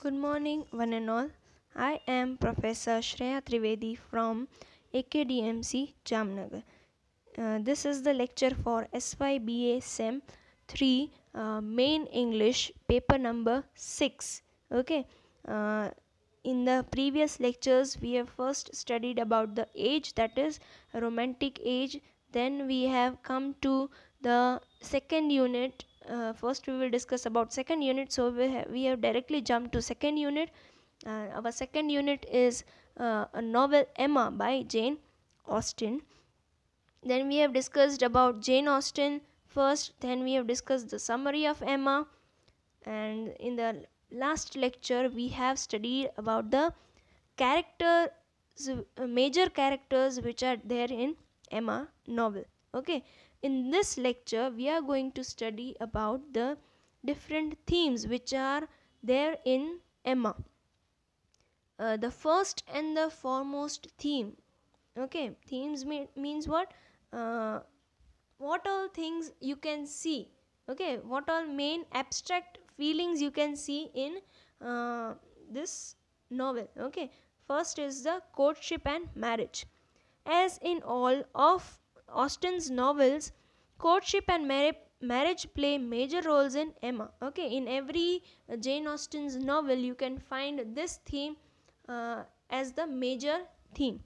Good morning, one and all. I am Professor Shreya Trivedi from AKDMC Jamnagar. Uh, this is the lecture for SYBA SEM 3 uh, Main English paper number 6. Okay. Uh, in the previous lectures we have first studied about the age that is romantic age then we have come to the second unit uh, first we will discuss about second unit so we, we have directly jumped to second unit uh, our second unit is uh, a novel Emma by Jane Austen then we have discussed about Jane Austen first then we have discussed the summary of Emma and in the last lecture we have studied about the characters uh, major characters which are there in Emma novel okay in this lecture, we are going to study about the different themes which are there in Emma. Uh, the first and the foremost theme, okay, themes means what? Uh, what all things you can see, okay, what all main abstract feelings you can see in uh, this novel, okay. First is the courtship and marriage. As in all of Austen's novels, courtship and marriage play major roles in Emma. Okay, in every uh, Jane Austen's novel, you can find this theme uh, as the major theme.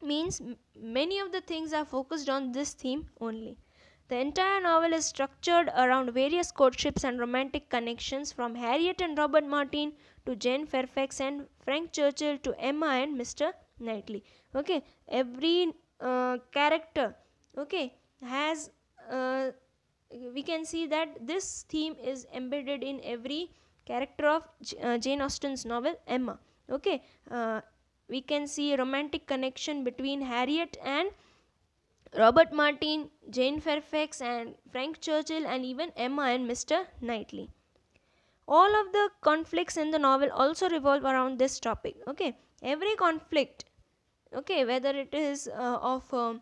Means m- many of the things are focused on this theme only. The entire novel is structured around various courtships and romantic connections from Harriet and Robert Martin to Jane Fairfax and Frank Churchill to Emma and Mr. Knightley. Okay, every uh, character okay has uh, we can see that this theme is embedded in every character of J uh, Jane Austen's novel Emma okay uh, we can see romantic connection between Harriet and Robert Martin, Jane Fairfax and Frank Churchill and even Emma and Mr. Knightley. All of the conflicts in the novel also revolve around this topic. Okay, every conflict, okay, whether it is uh, of um,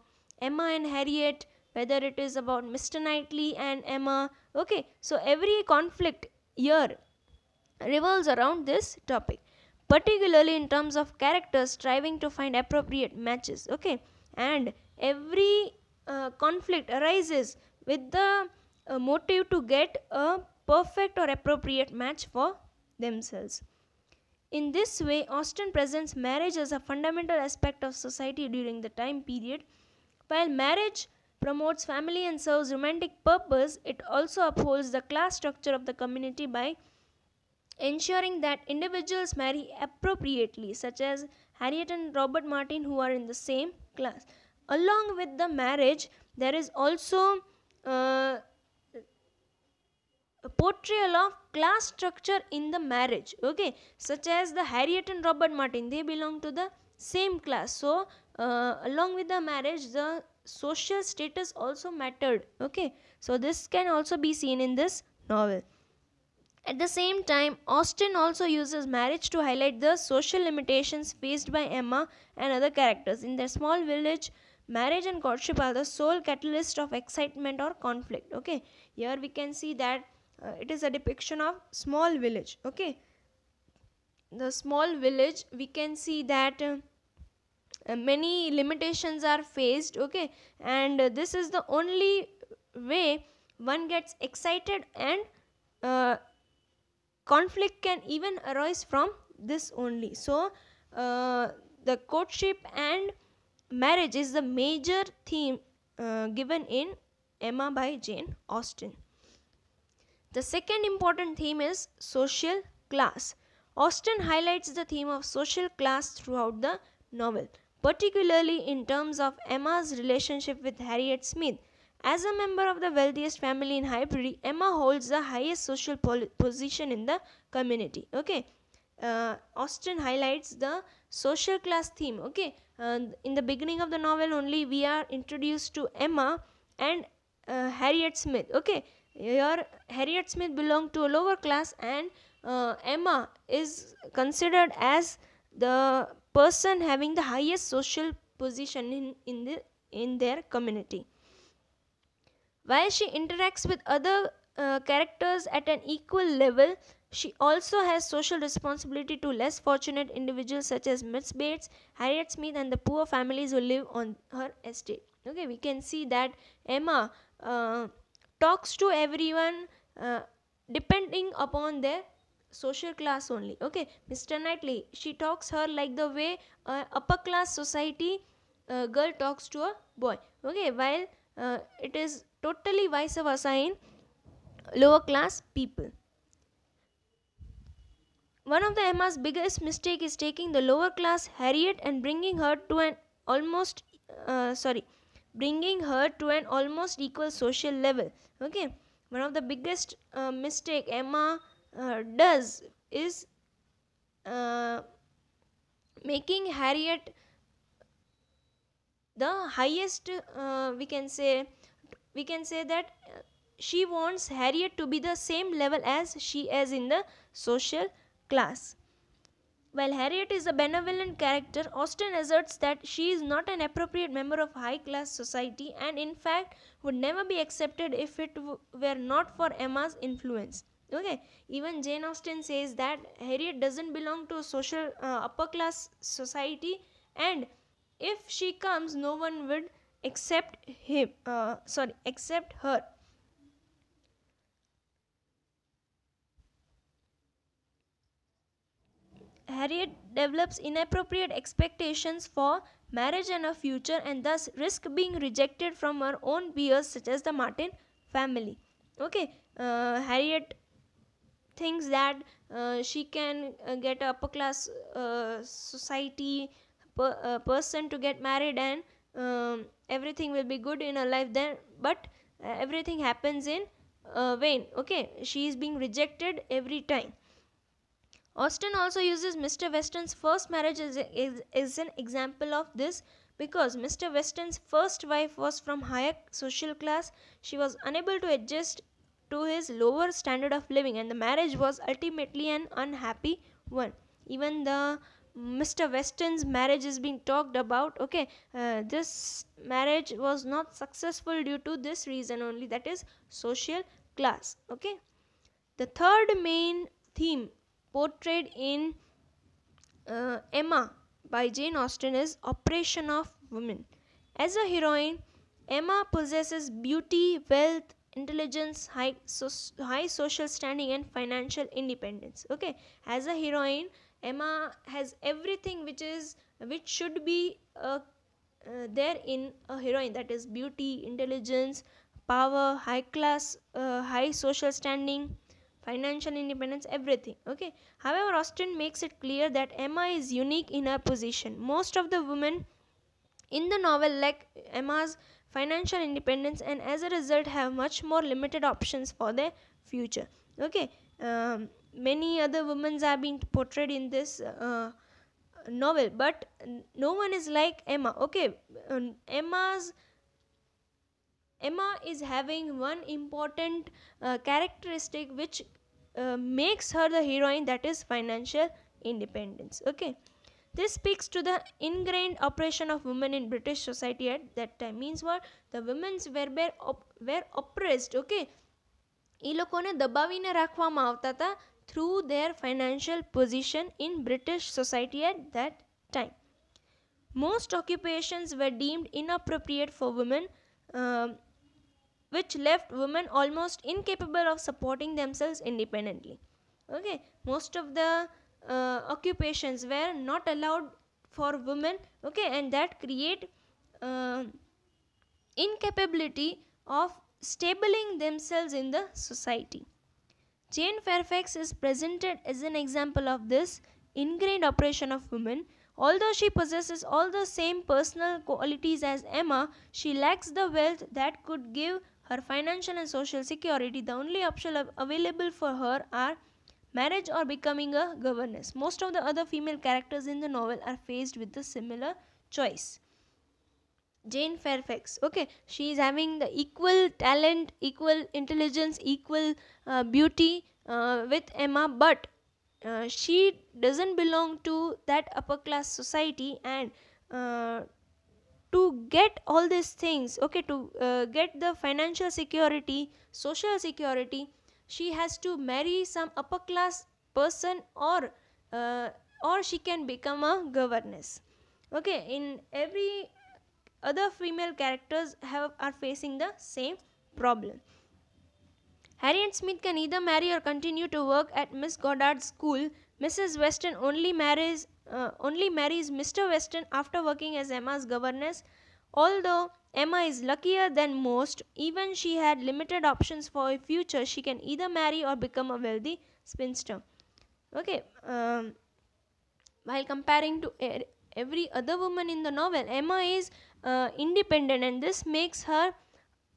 Emma and Harriet, whether it is about Mr. Knightley and Emma. Okay, so every conflict here revolves around this topic, particularly in terms of characters striving to find appropriate matches. Okay, and every uh, conflict arises with the uh, motive to get a perfect or appropriate match for themselves. In this way, Austin presents marriage as a fundamental aspect of society during the time period while marriage promotes family and serves romantic purpose, it also upholds the class structure of the community by ensuring that individuals marry appropriately, such as Harriet and Robert Martin, who are in the same class. Along with the marriage, there is also uh, a portrayal of class structure in the marriage, okay, such as the Harriet and Robert Martin, they belong to the same class. So, uh, along with the marriage the social status also mattered okay so this can also be seen in this novel at the same time austin also uses marriage to highlight the social limitations faced by emma and other characters in their small village marriage and courtship are the sole catalyst of excitement or conflict okay here we can see that uh, it is a depiction of small village okay the small village we can see that uh, uh, many limitations are faced okay and uh, this is the only way one gets excited and uh, conflict can even arise from this only so uh, the courtship and marriage is the major theme uh, given in emma by jane austen the second important theme is social class austen highlights the theme of social class throughout the novel particularly in terms of Emma's relationship with Harriet Smith. As a member of the wealthiest family in Highbury, Emma holds the highest social position in the community. Okay. Uh, Austin highlights the social class theme. Okay. in the beginning of the novel only we are introduced to Emma and uh, Harriet Smith. Okay. your Harriet Smith belonged to a lower class and uh, Emma is considered as the person having the highest social position in, in, the, in their community. While she interacts with other uh, characters at an equal level, she also has social responsibility to less fortunate individuals such as Miss Bates, Harriet Smith, and the poor families who live on her estate. Okay, we can see that Emma uh, talks to everyone uh, depending upon their social class only okay mr knightley she talks her like the way uh, upper class society uh, girl talks to a boy okay while uh, it is totally vice versa in lower class people one of the emma's biggest mistake is taking the lower class harriet and bringing her to an almost uh, sorry bringing her to an almost equal social level okay one of the biggest uh, mistake emma uh, does is uh, making Harriet the highest uh, we can say we can say that uh, she wants Harriet to be the same level as she is in the social class. While Harriet is a benevolent character, Austen asserts that she is not an appropriate member of high class society and in fact would never be accepted if it were not for Emma's influence okay even jane austen says that harriet doesn't belong to a social uh, upper class society and if she comes no one would accept him uh, sorry accept her Harriet develops inappropriate expectations for marriage and a future and thus risk being rejected from her own peers such as the Martin family. Okay, uh, Harriet thinks that uh, she can uh, get upper class uh, society per, uh, person to get married and um, everything will be good in her life then but uh, everything happens in uh, vain okay she is being rejected every time austin also uses mr weston's first marriage as, a, as, as an example of this because mr weston's first wife was from higher social class she was unable to adjust to his lower standard of living and the marriage was ultimately an unhappy one even the mr weston's marriage is being talked about okay uh, this marriage was not successful due to this reason only that is social class okay the third main theme portrayed in uh, emma by jane austen is oppression of women as a heroine emma possesses beauty wealth intelligence, high, so, high social standing and financial independence. Okay, as a heroine, Emma has everything which is which should be uh, uh, there in a heroine that is beauty, intelligence, power, high class, uh, high social standing, financial independence, everything. Okay. However, Austen makes it clear that Emma is unique in her position. Most of the women in the novel like Emma's financial independence and as a result have much more limited options for their future okay um, many other women have been portrayed in this uh, novel but no one is like emma okay um, emma's emma is having one important uh, characteristic which uh, makes her the heroine that is financial independence okay this speaks to the ingrained oppression of women in British society at that time. Means what? The women were, were, op were oppressed, okay? એ લોકોને દબાવીને રાખવામાં આવતા હતા through their financial position in British society at that time most occupations were deemed inappropriate for women which left women almost incapable of supporting themselves independently. Okay, most of the uh, occupations were not allowed for women okay and that create uh, incapability of stabling themselves in the society jane fairfax is presented as an example of this ingrained oppression of women although she possesses all the same personal qualities as emma she lacks the wealth that could give her financial and social security the only option available for her are marriage or becoming a governess. Most of the other female characters in the novel are faced with a similar choice. Jane Fairfax. Okay, she is having the equal talent, equal intelligence, equal uh, beauty uh, with Emma, but uh, she doesn't belong to that upper class society and uh, to get all these things, okay, to uh, get the financial security, social security, she has to marry some upper class person or uh, or she can become a governess okay in every other female characters have are facing the same problem harriet smith can either marry or continue to work at miss goddard's school mrs weston only marries uh, only marries mr weston after working as emma's governess although Emma is luckier than most. Even she had limited options for a future. She can either marry or become a wealthy spinster. Okay. Um, while comparing to every other woman in the novel, Emma is uh, independent, and this makes her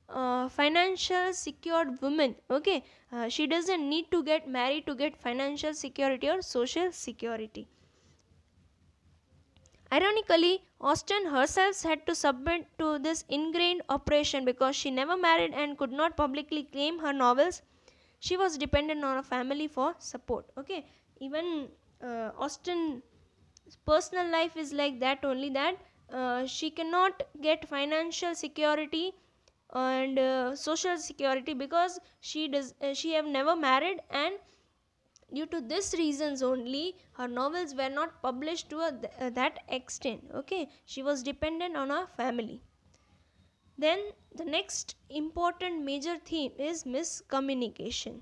uh, financial secured woman. Okay, uh, she doesn't need to get married to get financial security or social security. Ironically, Austen herself had to submit to this ingrained operation because she never married and could not publicly claim her novels. She was dependent on a family for support. Okay, even uh, Austen's personal life is like that only that uh, she cannot get financial security and uh, social security because she does uh, she have never married and Due to this reasons only, her novels were not published to th uh, that extent. Okay, she was dependent on her family. Then the next important major theme is miscommunication.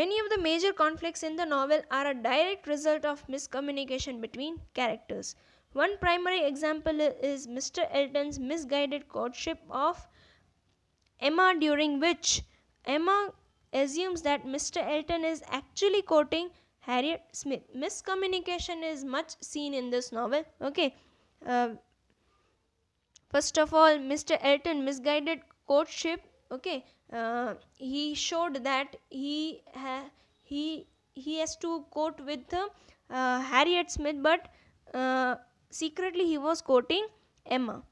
Many of the major conflicts in the novel are a direct result of miscommunication between characters. One primary example is Mr. Elton's misguided courtship of Emma, during which Emma assumes that Mr. Elton is actually quoting Harriet Smith. Miscommunication is much seen in this novel. Okay. Uh, first of all, Mr. Elton misguided courtship. Okay. Uh, he showed that he ha- he he has to court with uh, Harriet Smith, but uh, secretly he was quoting Emma.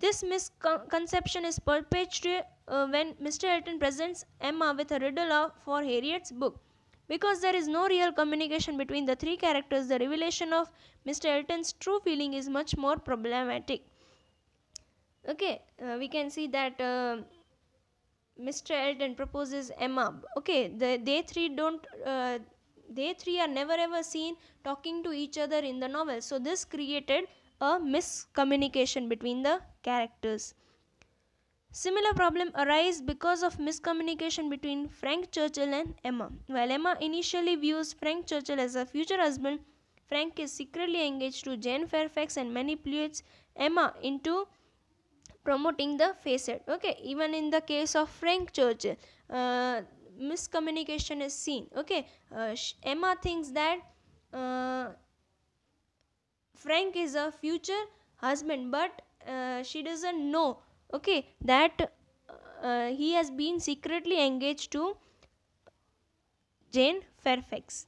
This misconception is perpetuated uh, when Mr. Elton presents Emma with a riddle of, for Harriet's book. Because there is no real communication between the three characters, the revelation of Mr. Elton's true feeling is much more problematic. Okay, uh, we can see that uh, Mr. Elton proposes Emma. Okay, the, they three don't, uh, they three are never ever seen talking to each other in the novel. So this created a miscommunication between the characters. Similar problem arise because of miscommunication between Frank Churchill and Emma. While Emma initially views Frank Churchill as her future husband, Frank is secretly engaged to Jane Fairfax and manipulates Emma into promoting the facade. Okay, even in the case of Frank Churchill, uh, miscommunication is seen. Okay, uh, Emma thinks that uh, Frank is a future husband but uh, she doesn't know okay that uh, he has been secretly engaged to Jane Fairfax.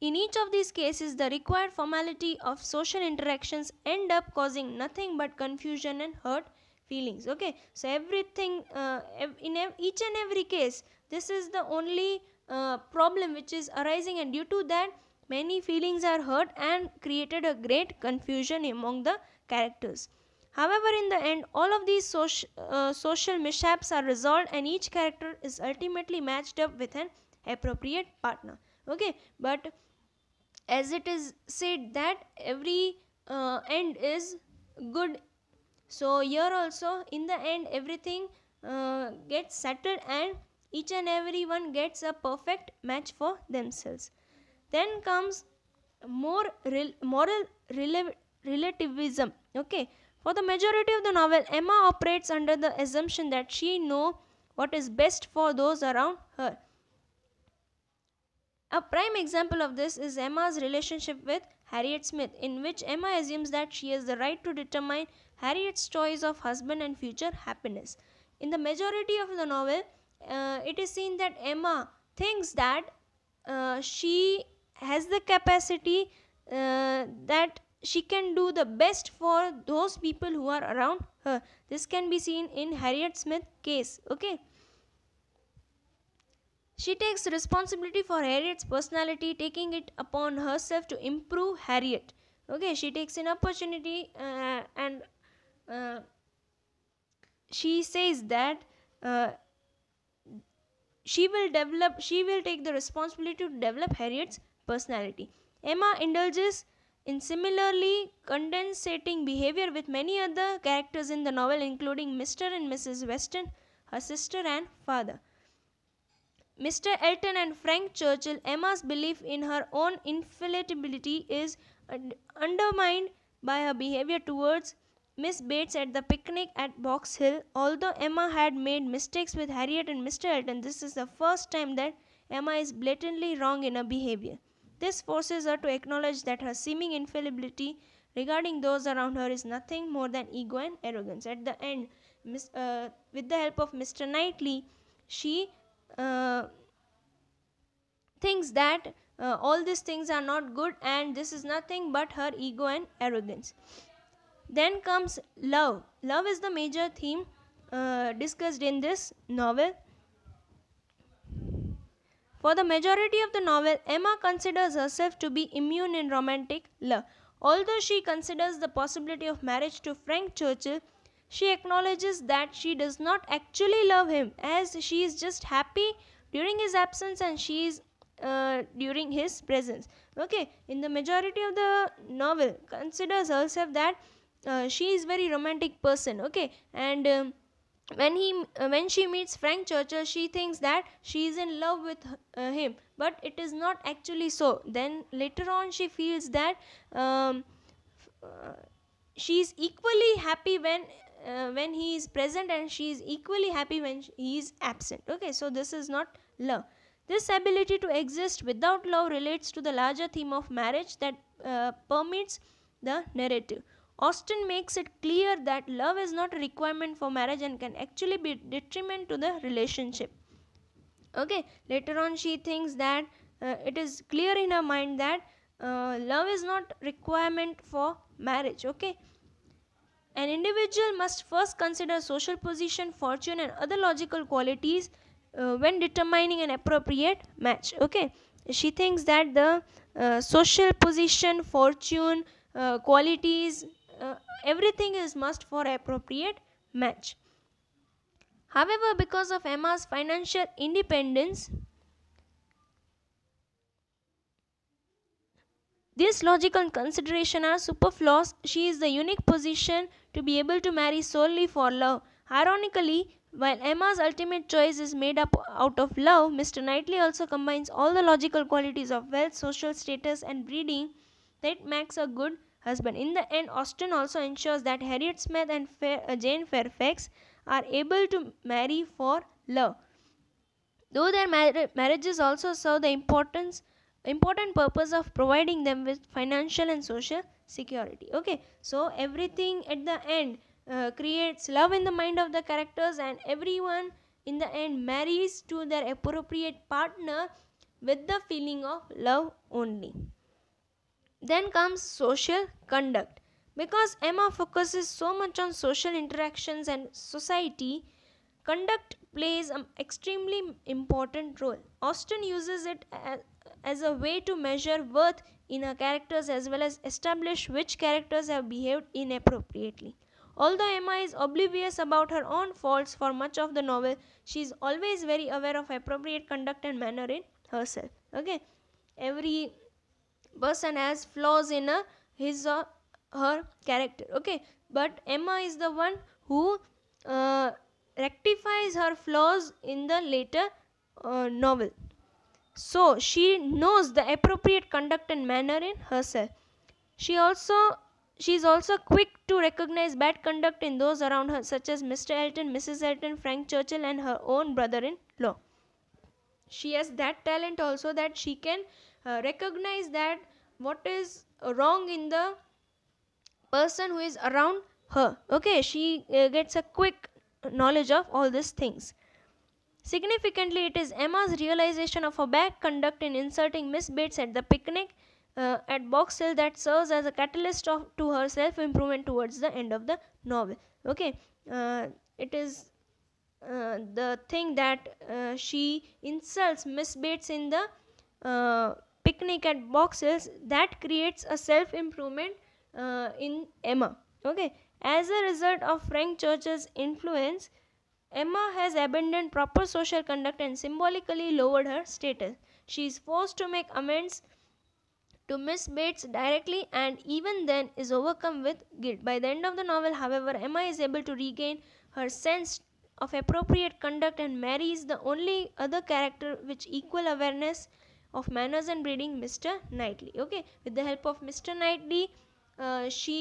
In each of these cases, the required formality of social interactions end up causing nothing but confusion and hurt feelings. Okay, so everything uh, in each and every case, this is the only uh, problem which is arising and due to that many feelings are hurt and created a great confusion among the characters. However, in the end, all of these uh, social mishaps are resolved and each character is ultimately matched up with an appropriate partner. Okay, but as it is said that every uh, end is good. So, here also in the end everything uh, gets settled and each and every one gets a perfect match for themselves. Then comes more moral rel relativism. Okay, for the majority of the novel, Emma operates under the assumption that she knows what is best for those around her. A prime example of this is Emma's relationship with Harriet Smith, in which Emma assumes that she has the right to determine Harriet's choice of husband and future happiness. In the majority of the novel, uh, it is seen that Emma thinks that uh, she has the capacity uh, that she can do the best for those people who are around her. This can be seen in Harriet Smith case. Okay. She takes responsibility for Harriet's personality, taking it upon herself to improve Harriet. Okay, she takes an opportunity uh, and uh, she says that uh, she will develop she will take the responsibility to develop harriet's personality emma indulges in similarly condescending behavior with many other characters in the novel including mr and mrs weston her sister and father mr elton and frank churchill emma's belief in her own infallibility is undermined by her behavior towards Miss Bates at the picnic at Box Hill. Although Emma had made mistakes with Harriet and Mr. Elton, this is the first time that Emma is blatantly wrong in her behavior. This forces her to acknowledge that her seeming infallibility regarding those around her is nothing more than ego and arrogance. At the end, Miss, uh, with the help of Mr. Knightley, she uh, thinks that uh, all these things are not good and this is nothing but her ego and arrogance. Then comes love. Love is the major theme uh, discussed in this novel. For the majority of the novel, Emma considers herself to be immune in romantic love. Although she considers the possibility of marriage to Frank Churchill, she acknowledges that she does not actually love him as she is just happy during his absence and she is uh, during his presence. Okay, in the majority of the novel, considers herself that uh, she is very romantic person okay and um, when he uh, when she meets frank churchill she thinks that she is in love with uh, him but it is not actually so then later on she feels that um, uh, she is equally happy when uh, when he is present and she is equally happy when he is absent okay so this is not love this ability to exist without love relates to the larger theme of marriage that uh, permeates the narrative Austin makes it clear that love is not a requirement for marriage and can actually be detriment to the relationship. Okay, later on she thinks that uh, it is clear in her mind that uh, love is not requirement for marriage. Okay, an individual must first consider social position, fortune, and other logical qualities uh, when determining an appropriate match. Okay, she thinks that the uh, social position, fortune, uh, qualities uh, everything is must for appropriate match. However, because of Emma's financial independence, this logical consideration are superfluous. She is the unique position to be able to marry solely for love. Ironically, while Emma's ultimate choice is made up out of love, Mr. Knightley also combines all the logical qualities of wealth, social status, and breeding that makes a good husband. In the end, Austen also ensures that Harriet Smith and Fair, uh, Jane Fairfax are able to marry for love. Though their mar- marriages also serve the importance important purpose of providing them with financial and social security. Okay, so everything at the end uh, creates love in the mind of the characters, and everyone in the end marries to their appropriate partner with the feeling of love only. Then comes social conduct. Because Emma focuses so much on social interactions and society, conduct plays an extremely important role. Austin uses it as a way to measure worth in her characters as well as establish which characters have behaved inappropriately. Although Emma is oblivious about her own faults for much of the novel, she is always very aware of appropriate conduct and manner in herself. Okay, every person has flaws in a, uh, his or her character okay but emma is the one who uh, rectifies her flaws in the later uh, novel so she knows the appropriate conduct and manner in herself she also she is also quick to recognize bad conduct in those around her such as mr elton mrs elton frank churchill and her own brother-in-law she has that talent also that she can uh, recognize that what is wrong in the person who is around her okay she uh, gets a quick knowledge of all these things significantly it is emma's realization of her bad conduct in inserting miss bates at the picnic uh, at box hill that serves as a catalyst of, to her self improvement towards the end of the novel okay uh, it is uh, the thing that uh, she insults miss bates in the uh, picnic at boxes that creates a self-improvement uh, in Emma. Okay. As a result of Frank Church's influence, Emma has abandoned proper social conduct and symbolically lowered her status. She is forced to make amends to Miss Bates directly and even then is overcome with guilt. By the end of the novel, however, Emma is able to regain her sense of appropriate conduct and marries the only other character with equal awareness of manners and breeding mr knightley okay with the help of mr knightley uh, she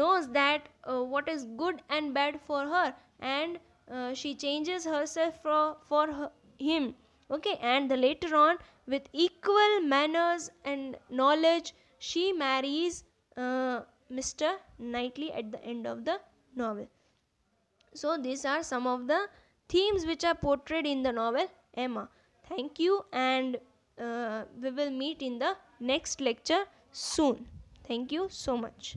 knows that uh, what is good and bad for her and uh, she changes herself for, for her, him okay and the later on with equal manners and knowledge she marries uh, mr knightley at the end of the novel so these are some of the themes which are portrayed in the novel emma thank you and uh, we will meet in the next lecture soon thank you so much